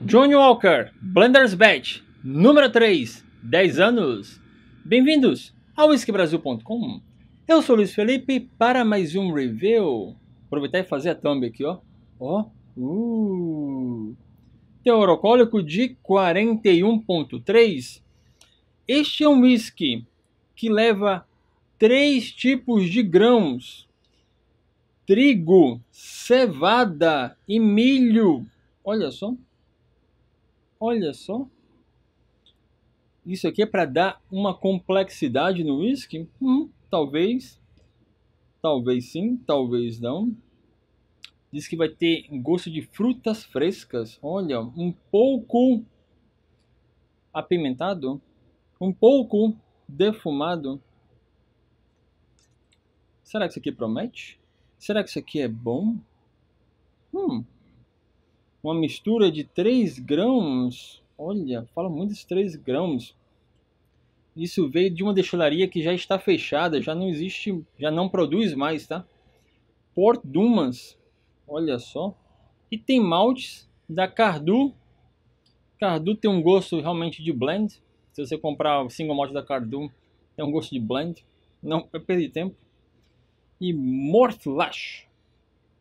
Johnny Walker, Blender's Batch, número 3, 10 anos. Bem-vindos ao whiskybrasil.com. Eu sou Luiz Felipe para mais um review. Aproveitar e fazer a thumb aqui, ó. Ó. Uh. Teorocólico de 41.3. Este é um whisky que leva três tipos de grãos: trigo, cevada e milho. Olha só. Olha só. Isso aqui é para dar uma complexidade no whisky? Hum, talvez. Talvez sim, talvez não. Diz que vai ter gosto de frutas frescas. Olha, um pouco apimentado, um pouco defumado. Será que isso aqui promete? Será que isso aqui é bom? Hum, uma mistura de 3 grãos. Olha, fala muito desses 3 grãos. Isso veio de uma destilaria que já está fechada, já não existe, já não produz mais, tá? Port Dumas, olha só. E tem maltes da Cardu. Cardu tem um gosto realmente de blend. Se você comprar o single malt da Cardu, tem um gosto de blend. Não perdi tempo. E Mortlash,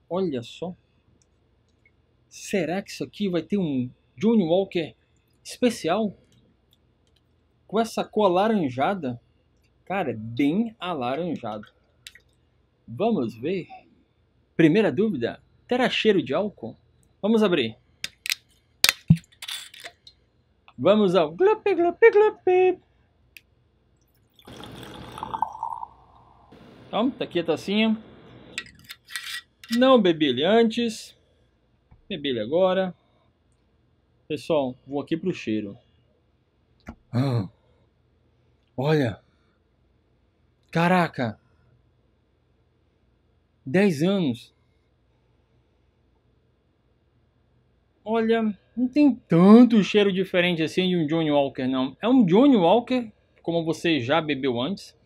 olha só. Será que isso aqui vai ter um Johnny Walker especial? Com essa cor alaranjada? Cara, é bem alaranjado. Vamos ver. Primeira dúvida, terá cheiro de álcool? Vamos abrir. Vamos ao glup, glup, glup. Então, tá aqui a tacinha. Não bebi ele antes. Beber ele agora. Pessoal, vou aqui pro cheiro. Ah, olha. Caraca. 10 anos. Olha, não tem tanto cheiro diferente assim de um Johnny Walker, não. É um Johnny Walker, como você já bebeu antes.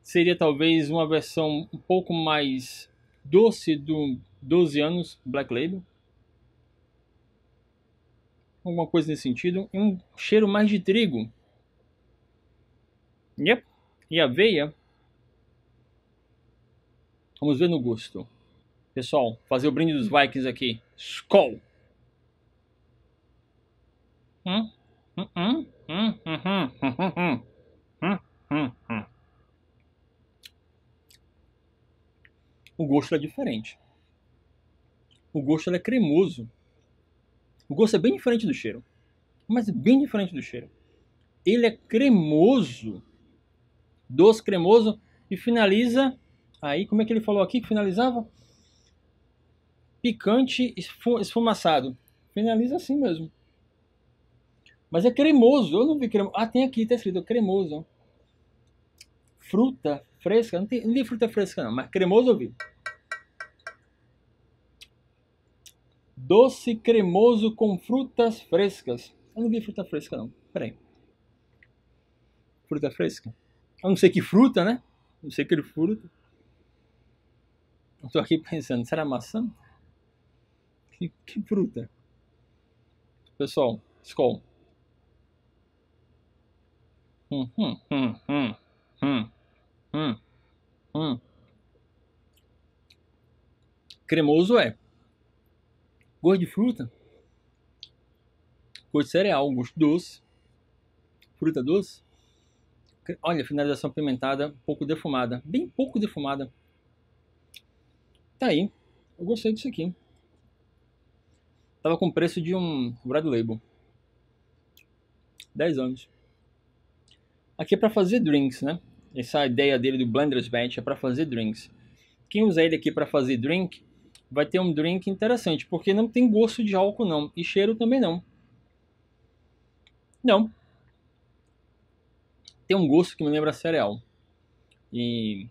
Seria talvez uma versão um pouco mais doce do 12 anos Black Label alguma coisa nesse sentido, e um cheiro mais de trigo. Yep. E aveia. Vamos ver no gosto. Pessoal, fazer o brinde dos Vikings aqui. Skull O gosto é diferente. O gosto é cremoso. O gosto é bem diferente do cheiro, mas é bem diferente do cheiro. Ele é cremoso, doce cremoso e finaliza aí, como é que ele falou aqui que finalizava? Picante esfumaçado. Finaliza assim mesmo. Mas é cremoso, eu não vi cremoso. Ah, tem aqui, tá escrito cremoso. Fruta fresca, não tem, não fruta fresca não, mas cremoso eu vi. Doce cremoso com frutas frescas. Eu não vi fruta fresca, não. Peraí. Fruta fresca? Eu não sei que fruta, né? Não sei que fruta. Estou aqui pensando, será maçã? Que, que fruta? Pessoal, escol. Hum, hum, hum, hum, hum, hum, hum. Cremoso é. Gosto de fruta. Gosto de cereal, gosto doce. Fruta doce. Olha, finalização pimentada, um pouco defumada. Bem pouco defumada. Tá aí. Eu gostei disso aqui. Tava com preço de um Brad Label. 10 anos. Aqui é para fazer drinks, né? Essa é ideia dele do Blender's Batch é para fazer drinks. Quem usa ele aqui para fazer drink vai ter um drink interessante, porque não tem gosto de álcool não, e cheiro também não. Não. Tem um gosto que me lembra cereal. E,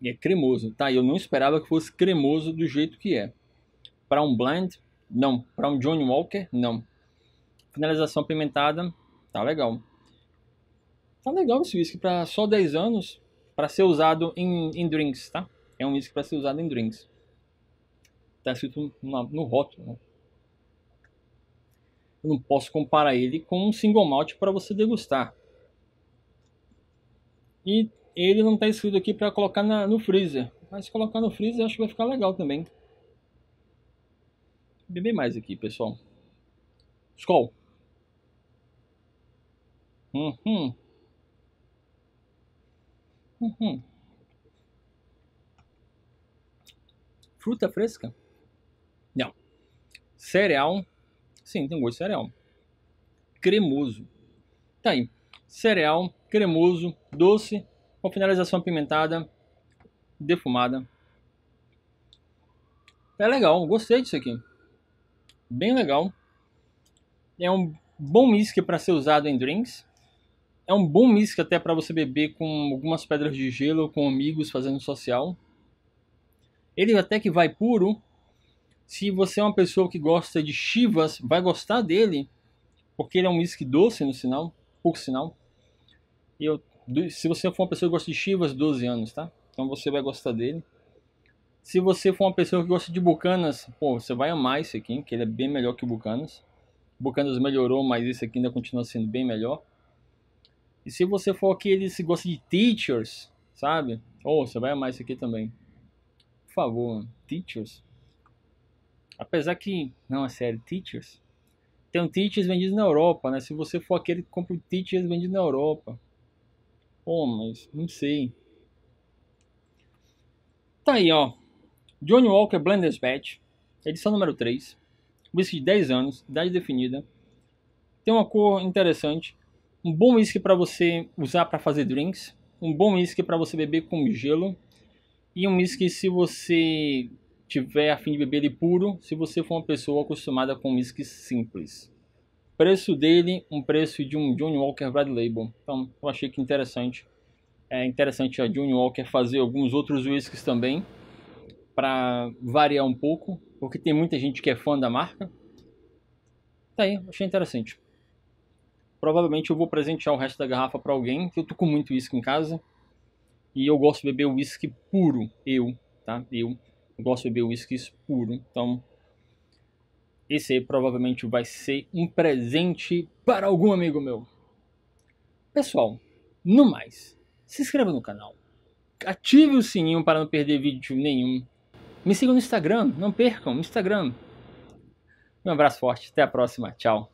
e é cremoso, tá? Eu não esperava que fosse cremoso do jeito que é. Para um blend, não. Para um Johnny Walker, não. Finalização pimentada, tá legal. Tá legal esse whisky para só 10 anos, para ser usado em, em drinks, tá? É um whisky para ser usado em drinks está escrito na, no rótulo. Né? Eu não posso comparar ele com um single malt para você degustar. E ele não está escrito aqui para colocar na, no freezer. Mas colocar no freezer acho que vai ficar legal também. Beber mais aqui, pessoal. Skol. Uhum. Uhum. Fruta fresca. Cereal. Sim, tem gosto de cereal. Cremoso. Tá aí. Cereal, cremoso, doce, com finalização apimentada, defumada. É legal, gostei disso aqui. Bem legal. É um bom whisky para ser usado em drinks. É um bom whisky até para você beber com algumas pedras de gelo, com amigos fazendo social. Ele até que vai puro, se você é uma pessoa que gosta de Chivas, vai gostar dele, porque ele é um whisky doce no sinal, por sinal. E eu, se você for uma pessoa que gosta de Chivas, 12 anos, tá? Então você vai gostar dele. Se você for uma pessoa que gosta de Bucanas, pô, você vai amar esse aqui, que ele é bem melhor que o Bucanas. Bucanas melhorou, mas esse aqui ainda continua sendo bem melhor. E se você for aqueles que gosta de teachers, sabe? Ou oh, você vai amar esse aqui também. Por favor, teachers. Apesar que não é sério, Teachers. Tem um Teachers vendido na Europa, né? Se você for aquele que compra o Teachers vendido na Europa. Pô, mas não sei. Tá aí, ó. Johnny Walker Blender's Batch, edição número 3. Whisky de 10 anos, idade definida. Tem uma cor interessante. Um bom whisky para você usar para fazer drinks. Um bom whisky para você beber com gelo. E um whisky se você tiver a fim de beber ele puro, se você for uma pessoa acostumada com whisky simples. Preço dele, um preço de um John Walker Brad Label. Então, eu achei que interessante. É interessante a John Walker fazer alguns outros whiskies também, para variar um pouco, porque tem muita gente que é fã da marca. Tá aí, achei interessante. Provavelmente eu vou presentear o resto da garrafa para alguém, que eu tô com muito whisky em casa. E eu gosto de beber whisky puro, eu, tá? Eu gosto de beber whisky puro, então esse aí provavelmente vai ser um presente para algum amigo meu. Pessoal, no mais, se inscreva no canal, ative o sininho para não perder vídeo nenhum, me sigam no Instagram, não percam, no Instagram. Um abraço forte, até a próxima, tchau.